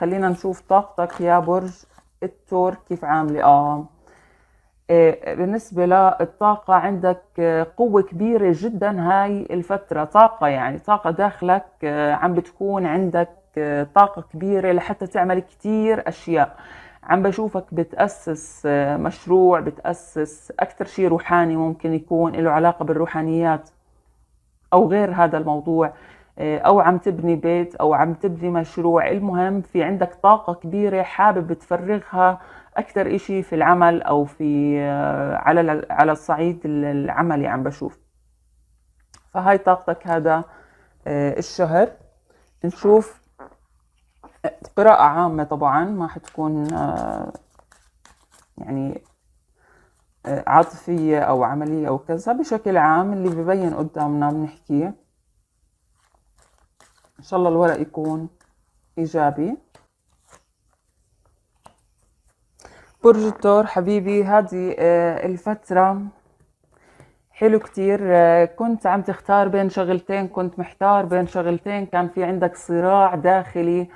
خلينا نشوف طاقتك يا برج التور كيف عامله اه إيه، بالنسبة للطاقة عندك آه، قوة كبيرة جدا هاي الفترة طاقة يعني طاقة داخلك آه، عم بتكون عندك آه، طاقة كبيرة لحتى تعمل كتير أشياء عم بشوفك بتأسس مشروع بتأسس أكثر شيء روحاني ممكن يكون له علاقة بالروحانيات أو غير هذا الموضوع آه، او عم تبني بيت او عم تبني مشروع المهم في عندك طاقه كبيره حابب تفرغها اكثر إشي في العمل او في آه، على على الصعيد العملي عم بشوف فهاي طاقتك هذا آه، الشهر نشوف قراءة عامة طبعا ما حتكون يعني عاطفية أو عملية أو كذا بشكل عام اللي ببين قدامنا بنحكيه ان شاء الله الورق يكون ايجابي برج الثور حبيبي هذه آه، الفترة حلو كتير آه، كنت عم تختار بين شغلتين كنت محتار بين شغلتين كان في عندك صراع داخلي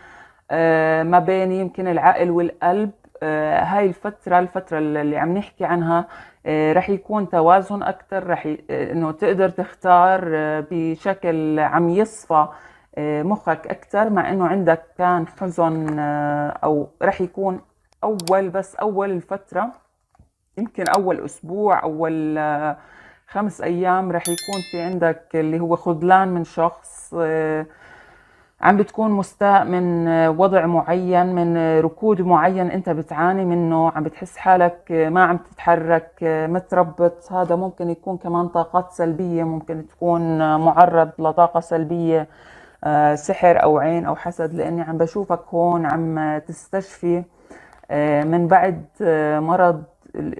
آه، ما بين يمكن العقل والقلب هاي الفترة الفترة اللي عم نحكي عنها رح يكون توازن أكتر رح ي... إنه تقدر تختار بشكل عم يصفى مخك اكثر مع انه عندك كان حزن آه، او رح يكون اول بس اول الفتره يمكن اول اسبوع اول آه، خمس ايام رح يكون في عندك اللي هو خذلان من شخص آه، عم بتكون مستاء من وضع معين من ركود معين انت بتعاني منه عم بتحس حالك ما عم تتحرك متربط هذا ممكن يكون كمان طاقات سلبية ممكن تكون معرض لطاقة سلبية آه، سحر او عين او حسد لاني عم بشوفك هون عم تستشفي آه، من بعد آه، مرض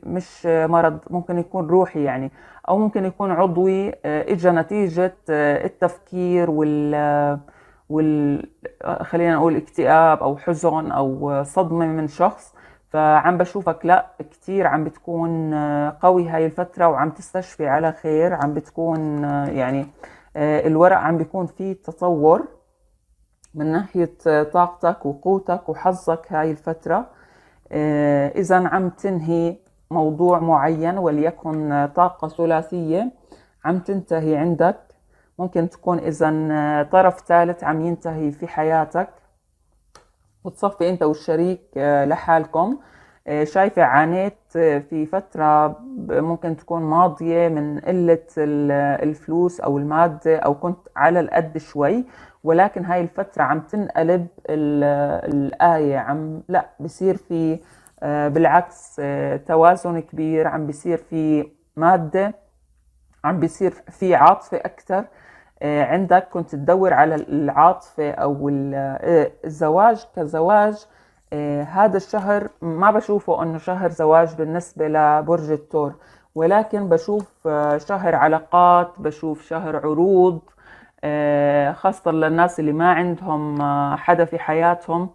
مش مرض ممكن يكون روحي يعني او ممكن يكون عضوي اجى نتيجه التفكير وال وال خلينا نقول اكتئاب او حزن او صدمه من شخص فعم بشوفك لا كتير عم بتكون قوي هاي الفتره وعم تستشفي على خير عم بتكون يعني آه، الورق عم بيكون فيه تطور من ناحية آه، طاقتك وقوتك وحظك هاي الفترة آه، إذا عم تنهي موضوع معين وليكن طاقة ثلاثية عم تنتهي عندك ممكن تكون إذا طرف ثالث عم ينتهي في حياتك وتصفي أنت والشريك لحالكم آه، شايفة عانيت آه، في فترة ممكن تكون ماضية من قلة الفلوس أو المادة أو كنت على القد شوي ولكن هاي الفترة عم تنقلب الآية عم لا بصير في آه، بالعكس توازن كبير عم بصير في مادة عم بصير في عاطفة أكثر عندك كنت تدور على العاطفة أو الزواج كزواج آه، هذا الشهر ما بشوفه انه شهر زواج بالنسبه لبرج الثور ولكن بشوف آه، شهر علاقات بشوف شهر عروض آه، خاصة للناس اللي ما عندهم حدا في حياتهم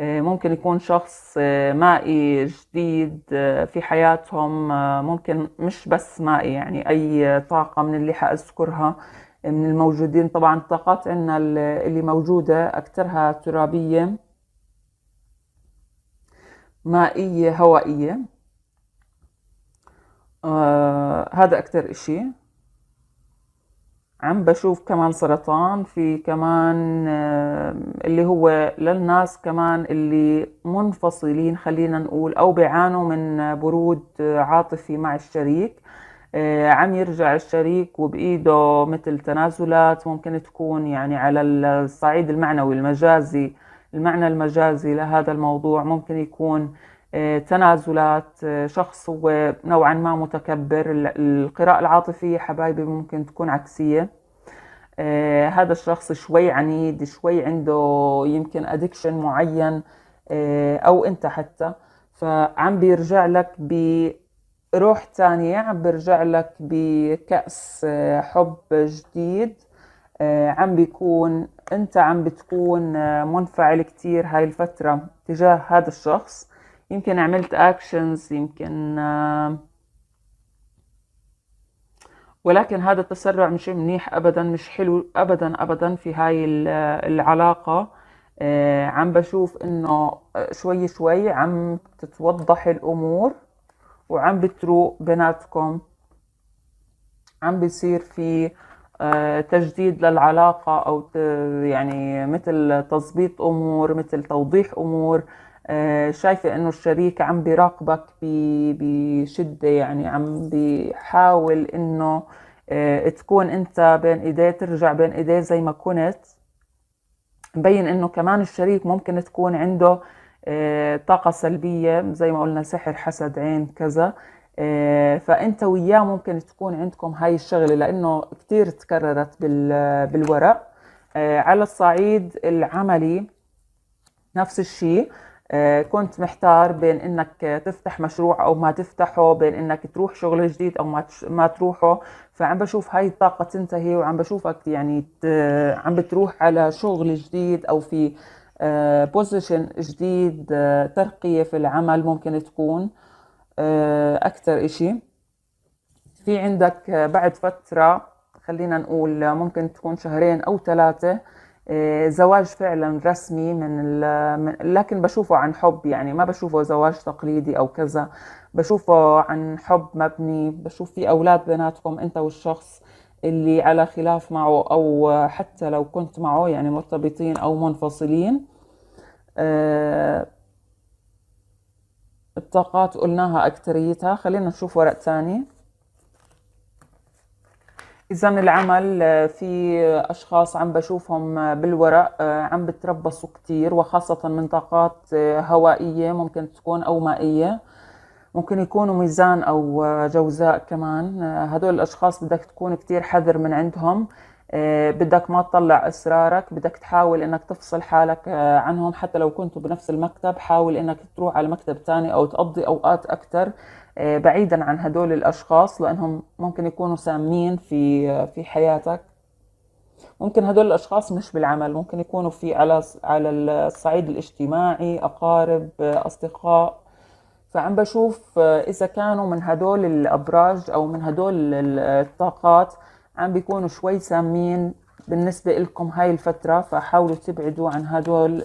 ممكن يكون شخص مائي جديد في حياتهم ممكن مش بس مائي يعني أي طاقة من اللي حأذكرها من الموجودين طبعا الطاقات عنا اللي موجودة أكثرها ترابية مائية هوائية آه هذا أكتر إشي عم بشوف كمان سرطان في كمان آه اللي هو للناس كمان اللي منفصلين خلينا نقول أو بيعانوا من برود عاطفي مع الشريك آه عم يرجع الشريك وبإيده مثل تنازلات ممكن تكون يعني على الصعيد المعنوي المجازي المعنى المجازي لهذا الموضوع ممكن يكون آه، تنازلات آه، شخص هو نوعا ما متكبر القراءة العاطفية حبايبي ممكن تكون عكسية آه، هذا الشخص شوي عنيد شوي عنده يمكن أدكشن معين أو أنت حتى فعم بيرجع لك بروح تانية عم بيرجع لك بكأس حب جديد عم بيكون انت عم بتكون آه، منفعل كتير هاي الفترة تجاه هذا الشخص يمكن عملت اكشنز يمكن آه، ولكن هذا التسرع مش منيح ابدا مش حلو ابدا ابدا في هاي آه، العلاقة عم بشوف انه شوي شوي عم تتوضح الامور وعم بتروق بيناتكم عم بيصير في آه، تجديد للعلاقة أو يعني مثل تظبيط أمور مثل توضيح أمور آه، شايفة أنه الشريك عم بيراقبك بشدة يعني عم بيحاول أنه آه، تكون أنت بين إيديه ترجع بين إيديه زي ما كنت مبين أنه كمان الشريك ممكن تكون عنده طاقة سلبية زي ما قلنا سحر حسد عين كذا آه، فانت وياه ممكن تكون عندكم هاي الشغله لانه كثير تكررت بالورق آه، على الصعيد العملي نفس الشيء آه، كنت محتار بين انك تفتح مشروع او ما تفتحه بين انك تروح شغل جديد او ما ما تروحه فعم بشوف هاي الطاقه تنتهي وعم بشوفك يعني عم بتروح على شغل جديد او في بوزيشن جديد ترقيه في العمل ممكن تكون آه، أكثر إشي في عندك آه، بعد فترة خلينا نقول آه، ممكن تكون شهرين أو ثلاثة زواج فعلا رسمي من, من لكن بشوفه عن حب يعني ما بشوفه زواج تقليدي او كذا بشوفه عن حب مبني بشوف في اولاد بيناتكم انت والشخص اللي على خلاف معه او حتى لو كنت معه يعني مرتبطين او منفصلين الطاقات قلناها أكتريتها خلينا نشوف ورق تاني إذا العمل آه، في أشخاص عم بشوفهم آه، بالورق آه، عم بتربصوا كتير وخاصة من طاقات هوائية ممكن تكون أو مائية ممكن يكونوا ميزان أو جوزاء كمان هدول الأشخاص بدك تكون كتير حذر من عندهم آه، بدك ما تطلع اسرارك بدك تحاول انك تفصل حالك آه، عنهم حتى لو كنتوا بنفس المكتب حاول انك تروح على مكتب تاني او تقضي اوقات اكثر آه، بعيدا عن هدول الاشخاص لانهم ممكن يكونوا سامين في في حياتك ممكن هدول الاشخاص مش بالعمل ممكن يكونوا في على على الصعيد الاجتماعي اقارب اصدقاء فعم بشوف اذا كانوا من هدول الابراج او من هدول الطاقات عم بيكونوا شوي سامين بالنسبة لكم هاي الفترة فحاولوا تبعدوا عن هدول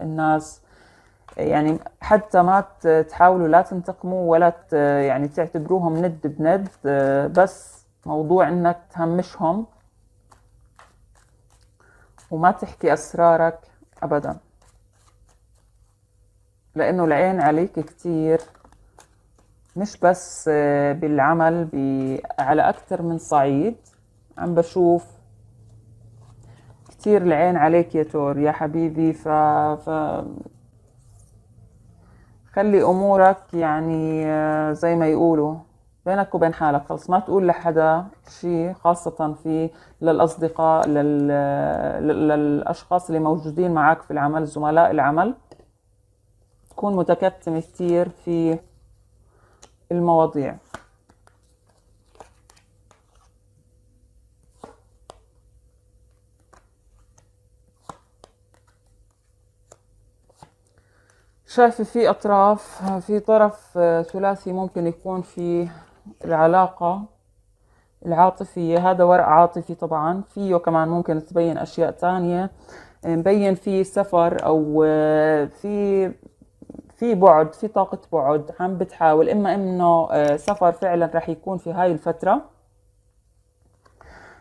الناس يعني حتى ما تحاولوا لا تنتقموا ولا يعني تعتبروهم ند بند بس موضوع انك تهمشهم وما تحكي اسرارك ابدا لانه العين عليك كتير مش بس بالعمل على اكثر من صعيد عم بشوف كتير العين عليك يا تور يا حبيبي ف, ف... خلي امورك يعني آه، زي ما يقولوا بينك وبين حالك خلص ما تقول لحدا شيء خاصة في للأصدقاء لل... للأشخاص اللي موجودين معك في العمل زملاء العمل تكون متكتم كتير في المواضيع شايفة في أطراف في طرف آه، ثلاثي ممكن يكون في العلاقة العاطفية هذا ورق عاطفي طبعا فيه كمان ممكن تبين أشياء تانية آه، مبين في سفر أو آه، في في بعد في طاقة بعد عم بتحاول إما إنه سفر فعلا رح يكون في هاي الفترة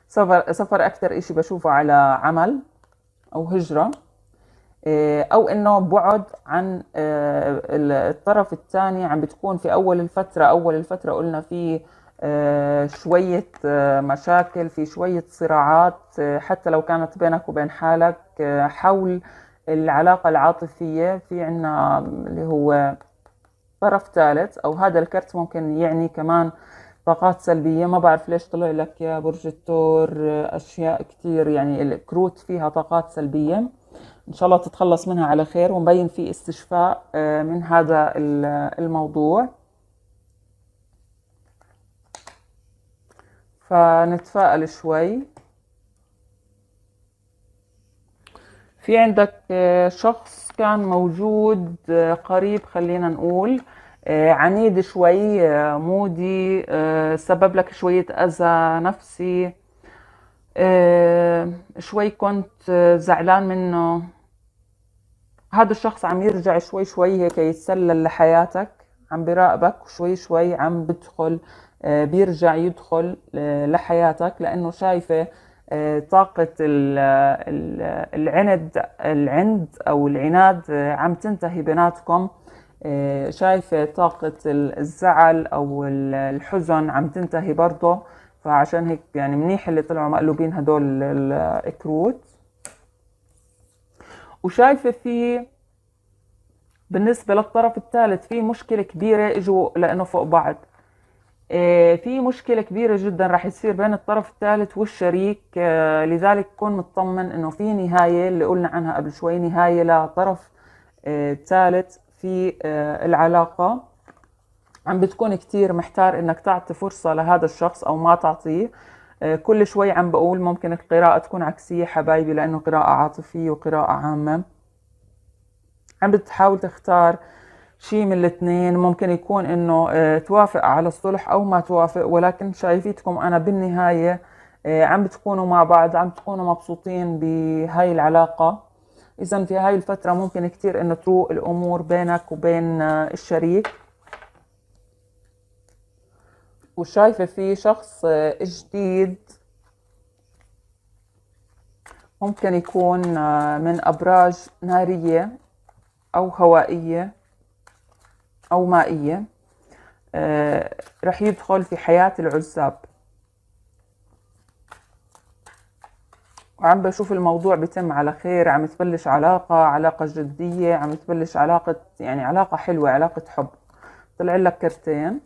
سفر سفر أكتر إشي بشوفه على عمل أو هجرة آه، او انه بعد عن آه، الطرف الثاني عم بتكون في اول الفتره اول الفتره قلنا في آه، شويه مشاكل في شويه صراعات حتى لو كانت بينك وبين حالك حول العلاقه العاطفيه في عنا اللي هو طرف ثالث او هذا الكرت ممكن يعني كمان طاقات سلبيه ما بعرف ليش طلع لك يا برج الثور اشياء كثير يعني الكروت فيها طاقات سلبيه ان شاء الله تتخلص منها على خير ومبين في استشفاء آه، من هذا الموضوع فنتفائل شوي في عندك آه، شخص كان موجود آه، قريب خلينا نقول عنيد شوي مودي سبب لك شوية أذى نفسي شوي كنت زعلان منه هذا الشخص عم يرجع شوي شوي هيك يتسلل لحياتك عم بيراقبك وشوي شوي عم بدخل آه، بيرجع يدخل آه، لحياتك لأنه شايفة آه، طاقة العند العند أو العناد عم تنتهي بيناتكم شايفة طاقة الزعل أو الحزن عم تنتهي برضه فعشان هيك يعني منيح اللي طلعوا مقلوبين هدول الكروت وشايفة في بالنسبة للطرف الثالث في مشكلة كبيرة اجوا لأنه فوق بعض آه، في مشكلة كبيرة جدا راح تصير بين الطرف الثالث والشريك آه، لذلك كون مطمن انه في نهاية اللي قلنا عنها قبل شوي نهاية لطرف آه، ثالث في العلاقة عم بتكون كتير محتار انك تعطي فرصة لهذا الشخص او ما تعطيه آه، كل شوي عم بقول ممكن القراءة تكون عكسية حبايبي لأنه قراءة عاطفية وقراءة عامة عم بتحاول تختار شيء من الاثنين ممكن يكون انه آه، توافق على الصلح او ما توافق ولكن شايفيتكم انا بالنهاية آه، عم بتكونوا مع بعض عم تكونوا مبسوطين بهاي العلاقة اذا في هاي الفترة ممكن كتير انه تروق الامور بينك وبين الشريك وشايفة في شخص آه، جديد ممكن يكون آه، من أبراج نارية أو هوائية أو مائية آه، رح يدخل في حياة العزاب وعم بشوف الموضوع بتم على خير عم تبلش علاقة علاقة جدية عم تبلش علاقة يعني علاقة حلوة علاقة حب طلع لك كرتين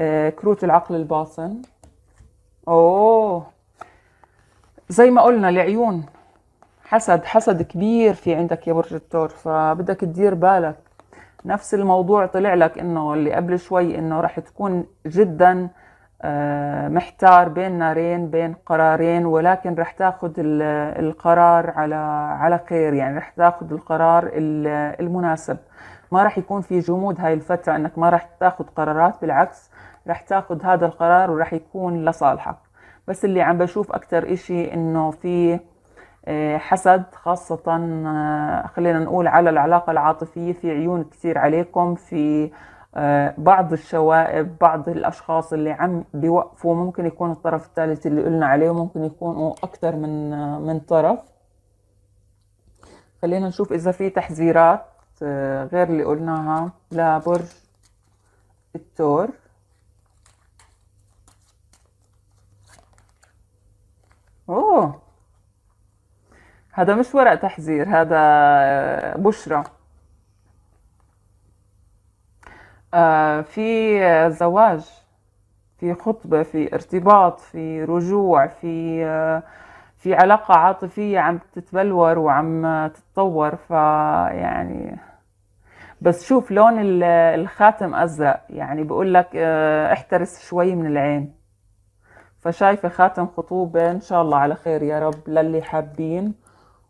آه، كروت العقل الباطن اوه زي ما قلنا العيون حسد حسد كبير في عندك يا برج الثور فبدك تدير بالك نفس الموضوع طلع لك انه اللي قبل شوي انه راح تكون جدا آه، محتار بين نارين بين قرارين ولكن راح تاخذ القرار على على خير يعني راح تاخذ القرار المناسب ما راح يكون في جمود هاي الفترة انك ما راح تاخذ قرارات بالعكس رح تاخد هذا القرار ورح يكون لصالحك بس اللي عم بشوف أكتر إشي إنه في آه، حسد خاصة آه، خلينا نقول على العلاقة العاطفية في عيون كثير عليكم في آه، بعض الشوائب بعض الأشخاص اللي عم بيوقفوا ممكن يكون الطرف الثالث اللي قلنا عليه ممكن يكونوا أكثر من من طرف خلينا نشوف إذا في تحذيرات غير اللي قلناها لبرج التور اوه هذا مش ورق تحذير هذا آه، بشرة آه في زواج في خطبة في ارتباط في رجوع في آه في علاقة عاطفية عم تتبلور وعم تتطور فيعني بس شوف لون الخاتم أزرق يعني بقول لك آه، احترس شوي من العين فشايفة خاتم خطوبة إن شاء الله على خير يا رب للي حابين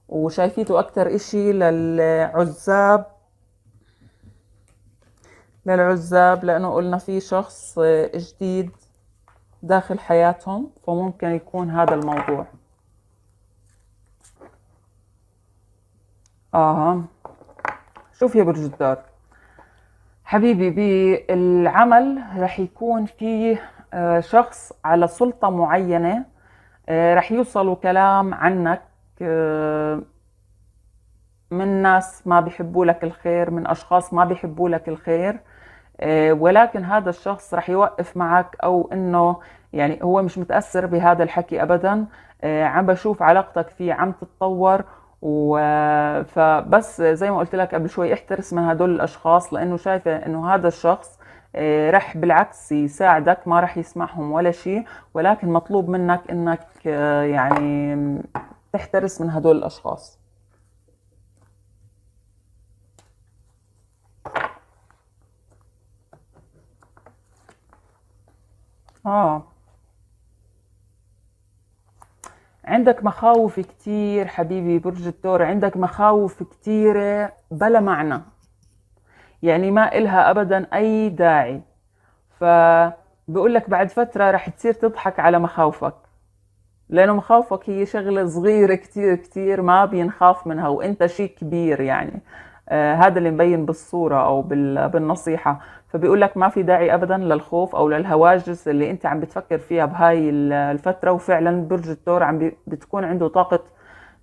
وشايفيته أكتر إشي للعزاب للعزاب لأنه قلنا في شخص جديد داخل حياتهم فممكن يكون هذا الموضوع آه شوف يا برج الدار حبيبي بالعمل رح يكون فيه آه، شخص على سلطة معينة آه، رح يوصلوا كلام عنك آه، من ناس ما بيحبوا لك الخير من أشخاص ما بيحبوا لك الخير ولكن هذا الشخص رح يوقف معك أو أنه يعني هو مش متأثر بهذا الحكي أبدا عم بشوف علاقتك فيه عم تتطور و... فبس زي ما قلت لك قبل شوي احترس من هدول الاشخاص لانه شايفه انه هذا الشخص آه، رح بالعكس يساعدك ما رح يسمعهم ولا شيء ولكن مطلوب منك انك آه، يعني تحترس من هدول الاشخاص اه عندك مخاوف كتير حبيبي برج الثور عندك مخاوف كتيرة بلا معنى يعني ما إلها أبدا أي داعي فبقول لك بعد فترة رح تصير تضحك على مخاوفك لأنه مخاوفك هي شغلة صغيرة كتير كتير ما بينخاف منها وإنت شيء كبير يعني آه هذا اللي مبين بالصورة أو بالنصيحة فبيقول لك ما في داعي أبدا للخوف أو للهواجس اللي أنت عم بتفكر فيها بهاي الفترة وفعلا برج الثور عم بتكون عنده طاقة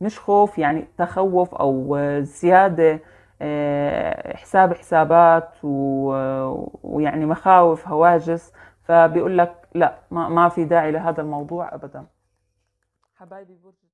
مش خوف يعني تخوف أو آه، زيادة آه، حساب حسابات ويعني مخاوف هواجس فبيقول لك لا ما, في داعي لهذا الموضوع ابدا حبايبي برج